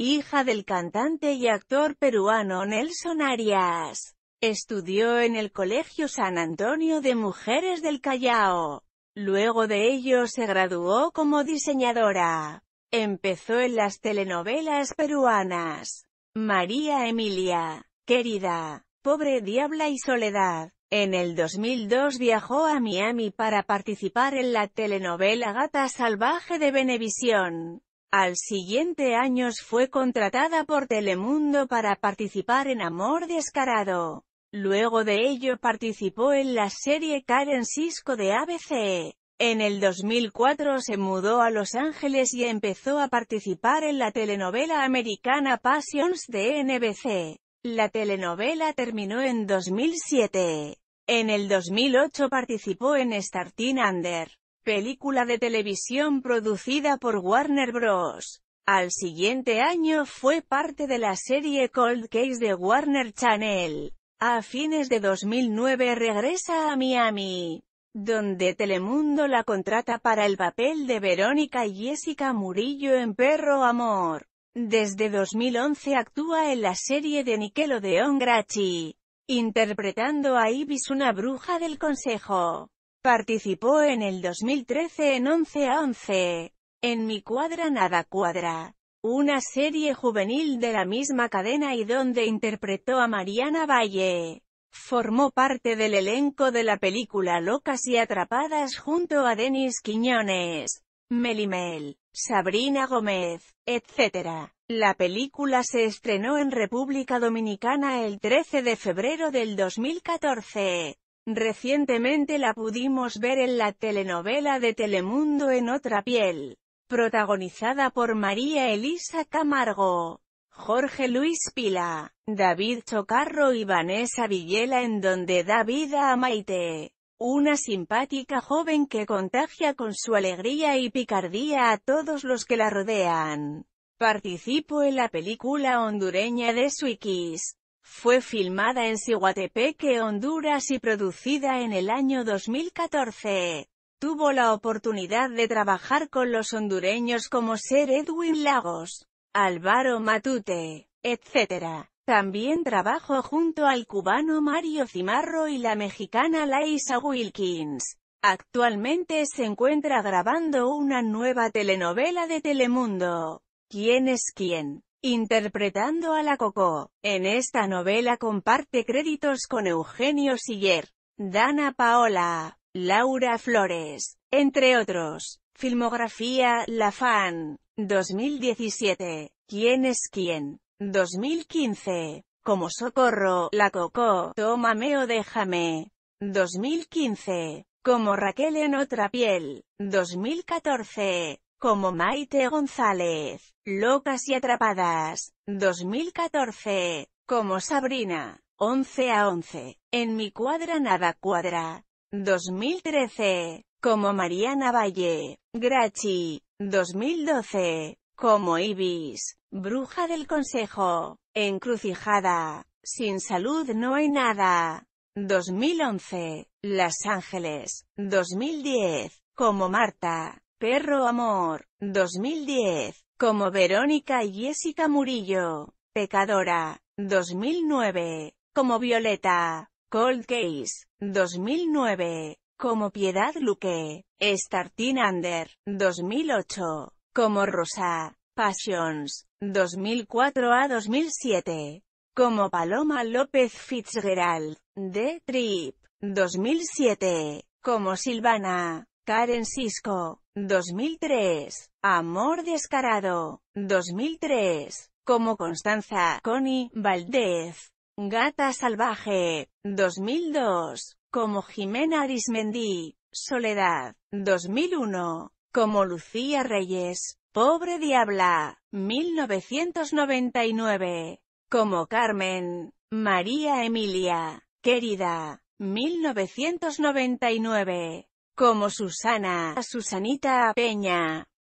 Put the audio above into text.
hija del cantante y actor peruano Nelson Arias. Estudió en el Colegio San Antonio de Mujeres del Callao. Luego de ello se graduó como diseñadora. Empezó en las telenovelas peruanas. María Emilia, Querida, Pobre Diabla y Soledad. En el 2002 viajó a Miami para participar en la telenovela Gata Salvaje de Venevisión. Al siguiente años fue contratada por Telemundo para participar en Amor Descarado. Luego de ello participó en la serie Karen Cisco de ABC. En el 2004 se mudó a Los Ángeles y empezó a participar en la telenovela americana Passions de NBC. La telenovela terminó en 2007. En el 2008 participó en Starting Under película de televisión producida por Warner Bros. Al siguiente año fue parte de la serie Cold Case de Warner Channel. A fines de 2009 regresa a Miami, donde Telemundo la contrata para el papel de Verónica y Jessica Murillo en Perro Amor. Desde 2011 actúa en la serie de Nickelodeon Grachi, interpretando a Ibis una bruja del consejo. Participó en el 2013 en 11 a 11, en Mi Cuadra Nada Cuadra, una serie juvenil de la misma cadena y donde interpretó a Mariana Valle. Formó parte del elenco de la película Locas y Atrapadas junto a Denis Quiñones, Melimel, Sabrina Gómez, etc. La película se estrenó en República Dominicana el 13 de febrero del 2014. Recientemente la pudimos ver en la telenovela de Telemundo En otra piel, protagonizada por María Elisa Camargo, Jorge Luis Pila, David Chocarro y Vanessa Villela en donde da vida a Maite, una simpática joven que contagia con su alegría y picardía a todos los que la rodean. Participó en la película hondureña de Suikis, fue filmada en Siguatepeque, Honduras y producida en el año 2014. Tuvo la oportunidad de trabajar con los hondureños como Ser Edwin Lagos, Álvaro Matute, etc. También trabajó junto al cubano Mario Cimarro y la mexicana Laisa Wilkins. Actualmente se encuentra grabando una nueva telenovela de Telemundo. ¿Quién es quién? Interpretando a la Coco, en esta novela comparte créditos con Eugenio Siller, Dana Paola, Laura Flores, entre otros. Filmografía La Fan, 2017. ¿Quién es quién? 2015. Como Socorro, La Coco, Tómame o déjame. 2015. Como Raquel en otra piel. 2014 como Maite González, Locas y Atrapadas, 2014, como Sabrina, 11 a 11, En mi cuadra nada cuadra, 2013, como Mariana Valle, Grachi, 2012, como Ibis, Bruja del Consejo, Encrucijada, Sin Salud no hay nada, 2011, Las Ángeles, 2010, como Marta, Perro Amor, 2010, como Verónica y Jessica Murillo, Pecadora, 2009, como Violeta, Cold Case, 2009, como Piedad Luque, Starting Under, 2008, como Rosa, Passions, 2004 a 2007, como Paloma López Fitzgerald, The Trip, 2007, como Silvana, Karen Cisco, 2003. Amor descarado. 2003. Como Constanza, Connie, Valdez. Gata salvaje. 2002. Como Jimena Arismendi. Soledad. 2001. Como Lucía Reyes. Pobre Diabla. 1999. Como Carmen. María Emilia. Querida. 1999 como Susana, Susanita Peña.